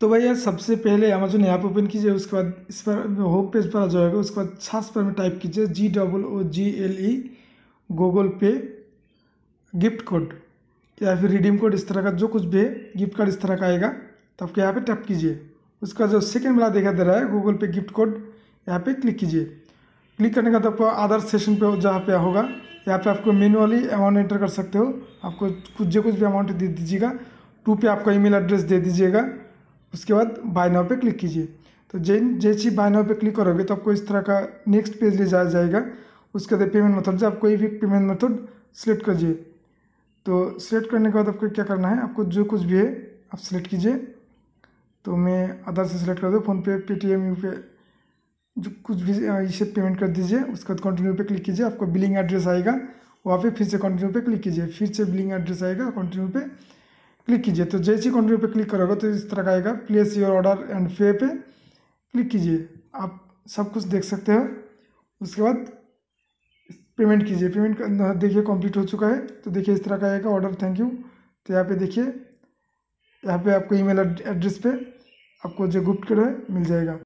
तो भैया सबसे पहले अमेजोन ऐप ओपन कीजिए उसके बाद इस पर होम पेज पर आ जाएगा उसके बाद सर्च पर में टाइप कीजिए G double O G L E Google पे गिफ्ट कोड या फिर रिडीम कोड इस तरह का जो कुछ भी है गिफ्ट कार्ड इस तरह का आएगा तो आपके यहाँ पे टैप कीजिए उसका जो सेकंड वाला देखा दे रहा है गूगल पे गिफ्ट कोड यहाँ पे क्लिक कीजिए क्लिक करने का तो आपको अदर सेशन पे जहाँ पे होगा यहाँ पे आपको मेनुअली अमाउंट एंटर कर सकते हो आपको कुछ जो कुछ भी अमाउंट दे दीजिएगा टू पे आपका ईमेल एड्रेस दे दीजिएगा उसके बाद बाय नाव पे क्लिक कीजिए तो जिन जैसी बाय नाव पे क्लिक करोगे तो आपको इस तरह का नेक्स्ट पेज ले जाया जाएगा उसके बाद पेमेंट मेथड से आप कोई भी पेमेंट मेथड सेलेक्ट कीजिए तो सेलेक्ट करने के बाद आपको क्या करना है आपको जो कुछ भी है आप सेलेक्ट कीजिए तो मैं आधार से सिलेक्ट कर दूँ फ़ोनपे पेटीएम यू पे जो कुछ भी इसे पेमेंट कर दीजिए उसके बाद कंटिन्यू पे क्लिक कीजिए आपको बिलिंग एड्रेस आएगा वहाँ पे फिर से कंटिन्यू पे क्लिक कीजिए फिर से बिलिंग एड्रेस आएगा कंटिन्यू पे क्लिक कीजिए तो जैसे ही कंट्री पे क्लिक करोगे तो इस तरह का आएगा प्लेस योर ऑर्डर एंड पे पे क्लिक कीजिए आप सब कुछ देख सकते हो उसके बाद पेमेंट कीजिए पेमेंट देखिए कंप्लीट हो चुका है तो देखिए इस तरह का आएगा ऑर्डर थैंक यू तो यहाँ पे देखिए यहाँ पे आपको ईमेल एड्रेस पे आपको जो गुप्त करो है मिल जाएगा